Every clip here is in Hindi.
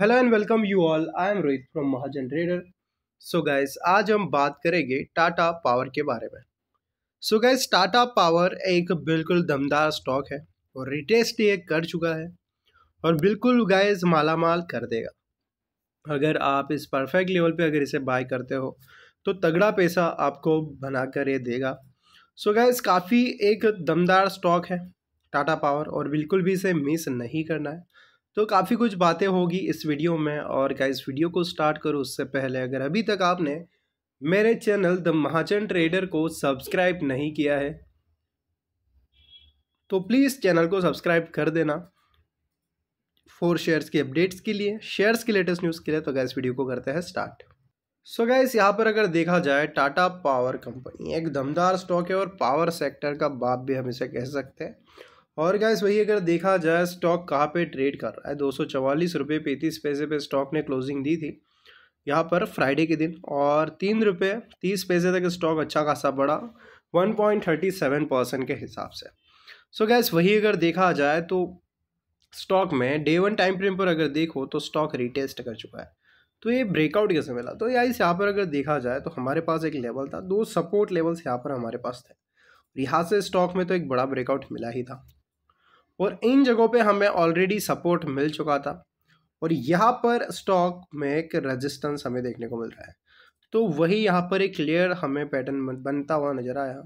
hello and welcome you all I am Rohit from Mahajan trader so guys आज हम बात करेंगे टाटा पावर के बारे में सो गाइस टाटा पावर एक बिल्कुल दमदार स्टॉक है और रिटेस्ट ये कर चुका है और बिल्कुल गाइस माला माल कर देगा अगर आप इस परफेक्ट लेवल पे अगर इसे बाय करते हो तो तगड़ा पैसा आपको बना कर ये देगा सो so गाइस काफ़ी एक दमदार स्टॉक है टाटा पावर और बिल्कुल भी इसे मिस नहीं करना है तो काफ़ी कुछ बातें होगी इस वीडियो में और क्या इस वीडियो को स्टार्ट करो उससे पहले अगर अभी तक आपने मेरे चैनल द महाजन ट्रेडर को सब्सक्राइब नहीं किया है तो प्लीज़ चैनल को सब्सक्राइब कर देना फोर शेयर्स के अपडेट्स के लिए शेयर्स के लेटेस्ट न्यूज़ के लिए तो गैस वीडियो को करते हैं स्टार्ट सो गैस यहाँ पर अगर देखा जाए टाटा पावर कंपनी एक दमदार स्टॉक है और पावर सेक्टर का बाप भी हम इसे कह सकते हैं और गैस वही अगर देखा जाए स्टॉक कहाँ पे ट्रेड कर रहा है दो सौ चवालीस रुपये पैंतीस पैसे पे स्टॉक ने क्लोजिंग दी थी यहाँ पर फ्राइडे के दिन और तीन रुपये तीस पैसे तक स्टॉक अच्छा खासा बढ़ा one point thirty seven percent के हिसाब से सो so गैस वही अगर देखा जाए तो स्टॉक में डे वन टाइम फ्रेम पर अगर देखो तो स्टॉक रिटेस्ट कर चुका है तो ये ब्रेकआउट कैसे मिला तो यहाँ इस यहाँ पर अगर देखा जाए तो हमारे पास एक लेवल था दो सपोर्ट लेवल्स यहाँ पर हमारे पास थे यहाँ से स्टॉक में तो एक बड़ा ब्रेकआउट मिला ही था और इन जगहों पे हमें ऑलरेडी सपोर्ट मिल चुका था और यहाँ पर स्टॉक में एक रेजिस्टेंस हमें देखने को मिल रहा है तो वही यहाँ पर एक क्लियर हमें पैटर्न बनता हुआ नजर आया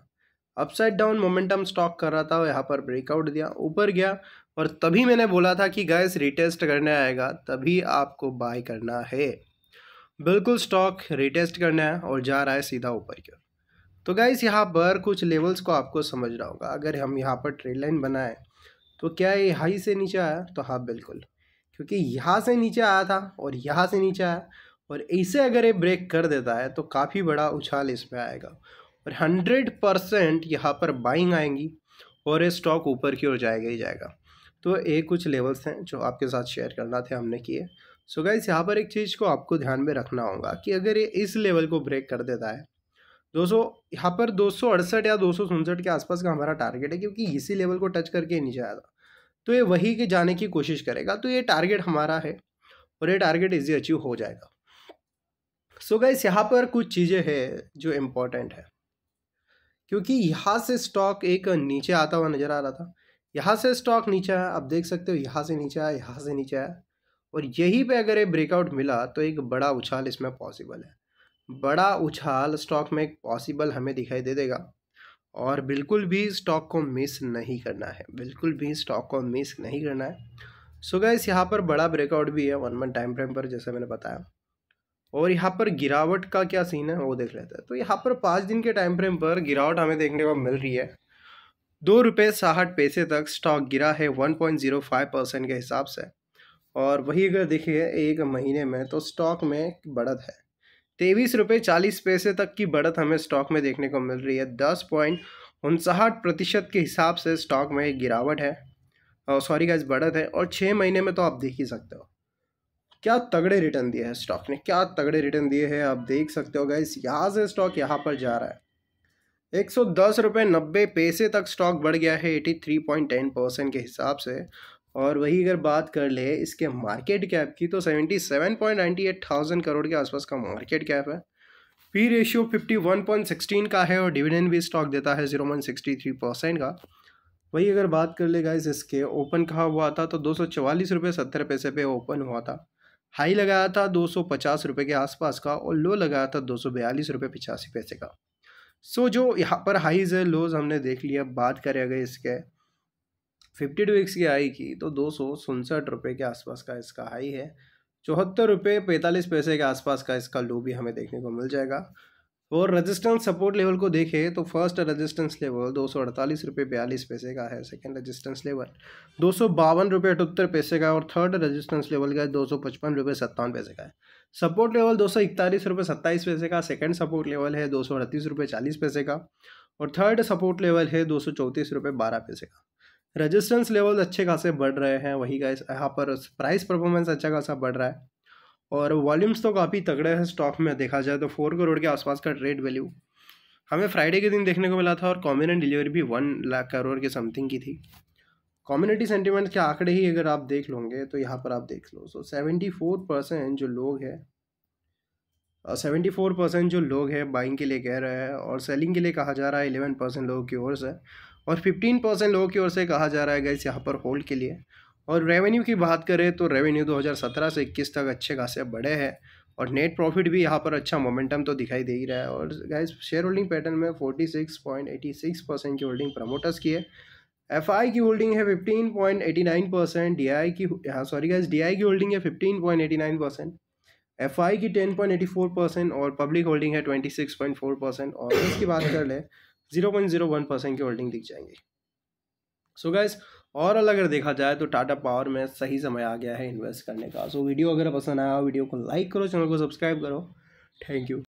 अपसाइड डाउन मोमेंटम स्टॉक कर रहा था और यहाँ पर ब्रेकआउट दिया ऊपर गया और तभी मैंने बोला था कि गैस रिटेस्ट करने आएगा तभी आपको बाय करना है बिल्कुल स्टॉक रिटेस्ट करना है और जा रहा है सीधा ऊपर की ओर तो गैस यहाँ पर कुछ लेवल्स को आपको समझना होगा अगर हम यहाँ पर ट्रेड लाइन बनाएं तो क्या ये हाई से नीचे आया तो हाँ बिल्कुल क्योंकि यहाँ से नीचे आया था और यहाँ से नीचे आया और इसे अगर ये ब्रेक कर देता है तो काफ़ी बड़ा उछाल इसमें आएगा और हंड्रेड परसेंट यहाँ पर बाइंग आएंगी और ये स्टॉक ऊपर की ओर जाएगा ही जाएगा तो ये कुछ लेवल्स हैं जो आपके साथ शेयर करना थे हमने किए सो गाइस यहाँ पर एक चीज़ को आपको ध्यान में रखना होगा कि अगर ये इस लेवल को ब्रेक कर देता है सौ यहाँ पर दो या दो के आसपास का हमारा टारगेट है क्योंकि इसी लेवल को टच करके नीचे आया था तो ये वही के जाने की कोशिश करेगा तो ये टारगेट हमारा है और ये टारगेट इजी अचीव हो जाएगा सो गाइस यहाँ पर कुछ चीज़ें हैं जो इम्पोर्टेंट है क्योंकि यहाँ से स्टॉक एक नीचे आता हुआ नज़र आ रहा था यहाँ से स्टॉक नीचे आया आप देख सकते हो यहाँ से नीचे आया यहाँ से नीचे आया और यहीं पे अगर ये ब्रेकआउट मिला तो एक बड़ा उछाल इसमें पॉसिबल है बड़ा उछाल स्टॉक में पॉसिबल हमें दिखाई दे देगा और बिल्कुल भी स्टॉक को मिस नहीं करना है बिल्कुल भी स्टॉक को मिस नहीं करना है सो so गैस यहाँ पर बड़ा ब्रेकआउट भी है वन मंथ टाइम फ्रेम पर जैसे मैंने बताया और यहाँ पर गिरावट का क्या सीन है वो देख लेते हैं तो यहाँ पर पाँच दिन के टाइम फ्रेम पर गिरावट हमें देखने को मिल रही है दो रुपये साठ पैसे तक स्टॉक गिरा है one point zero five percent के हिसाब से और वही अगर देखिए एक महीने में तो स्टॉक में बढ़त है तेईस रुपये चालीस पैसे तक की बढ़त हमें स्टॉक में देखने को मिल रही है दस पॉइंट उनसाहठ प्रतिशत के हिसाब से स्टॉक में एक गिरावट है सॉरी का बढ़त है और छः महीने में तो आप देख ही सकते हो क्या तगड़े रिटर्न दिए हैं स्टॉक ने क्या तगड़े रिटर्न दिए हैं आप देख सकते हो गाइस यहाँ से स्टॉक यहाँ पर जा रहा है एक सौ दस रुपये नब्बे पैसे तक स्टॉक बढ़ गया है eighty three point ten percent के हिसाब से और वही अगर बात कर ले इसके मार्केट कैप की तो seventy seven point ninety eight thousand crore के आसपास का मार्केट कैप है P ratio fifty one point sixteen का है और डिविडेंड भी स्टॉक देता है zero point sixty three percent का वही अगर बात कर ले गाइस इसके ओपन कहाँ हुआ था तो दो सौ चवालीस रुपये सत्तर पैसे पे ओपन हुआ था हाई लगाया था दो सौ पचास रुपये के आसपास का और लो लगाया था दो सौ बयालीस रुपये पचासी पैसे का सो so, जो यहाँ पर हाईज है लोज हमने देख लिया बात करें अगर इसके फिफ्टी टू वीक्स की हाई की तो दो सौ उनसठ रुपये के आसपास का इसका हाई है चौहत्तर रुपये पैंतालीस पैसे के आसपास का इसका लो भी हमें देखने को मिल जाएगा और रेजिस्टेंस सपोर्ट लेवल को देखें तो फर्स्ट रेजिस्टेंस लेवल दो सौ अड़तालीस रुपये बयालीस पैसे का है सेकंड रेजिस्टेंस लेवल दो सौ बावन रुपये अठहत्तर पैसे का और थर्ड रेजिस्टेंस लेवल का दो सौ पचपन रुपये सत्तावन पैसे का है सपोर्ट लेवल दो सौ इकतालीस रुपये सत्ताईस पैसे का सेकंड सपोर्ट लेवल है दो सौ अड़तीस रुपये चालीस पैसे का और थर्ड सपोर्ट लेवल है दो सौ चौंतीस रुपये बारह पैसे का रेजिस्टेंस लेवल अच्छे खासे बढ़ रहे हैं वही का यहाँ पर प्राइस परफॉर्मेंस अच्छा खासा बढ़ रहा है और वॉल्यूम्स तो काफ़ी तगड़े हैं स्टॉक में देखा जाए तो फोर करोड़ के आसपास का ट्रेड वैल्यू हमें फ्राइडे के दिन देखने को मिला था और कॉम्बिनेंट डिलीवरी भी वन लाख करोड़ के समथिंग की थी कम्युनिटी सेंटिमेंट के आंकड़े ही अगर आप देख लोगे तो यहाँ पर आप देख लो सो सेवेंटी फोर परसेंट जो लोग हैं सेवेंटी फोर परसेंट जो लोग हैं बाइंग के लिए कह रहे हैं और सेलिंग के लिए कहा जा रहा है एलेवन परसेंट लोगों की ओर से और फिफ्टीन परसेंट लोगों की ओर से कहा जा रहा है गैस यहाँ पर होल्ड के लिए और रेवेन्यू की बात करें तो रेवेन्यू 2017 से 21 तक अच्छे खासे बढ़े हैं और नेट प्रॉफिट भी यहाँ पर अच्छा मोमेंटम तो दिखाई दे ही रहा है और गैस शेयर होल्डिंग पैटर्न में सिक्स परसेंट की होल्डिंग प्रमोटर्स की है एफ की होल्डिंग है नाइन परसेंट डी की हाँ सॉरी गैस डी की होल्डिंग है नाइन परसेंट एफ आई की ten point eighty four percent और पब्लिक होल्डिंग है twenty six point four percent और इसकी बात कर लें zero point zero one percent की होल्डिंग दिख जाएंगी सो so गैस और अगर देखा जाए तो टाटा पावर में सही समय आ गया है इन्वेस्ट करने का सो so, वीडियो अगर पसंद आया वीडियो को लाइक करो चैनल को सब्सक्राइब करो थैंक यू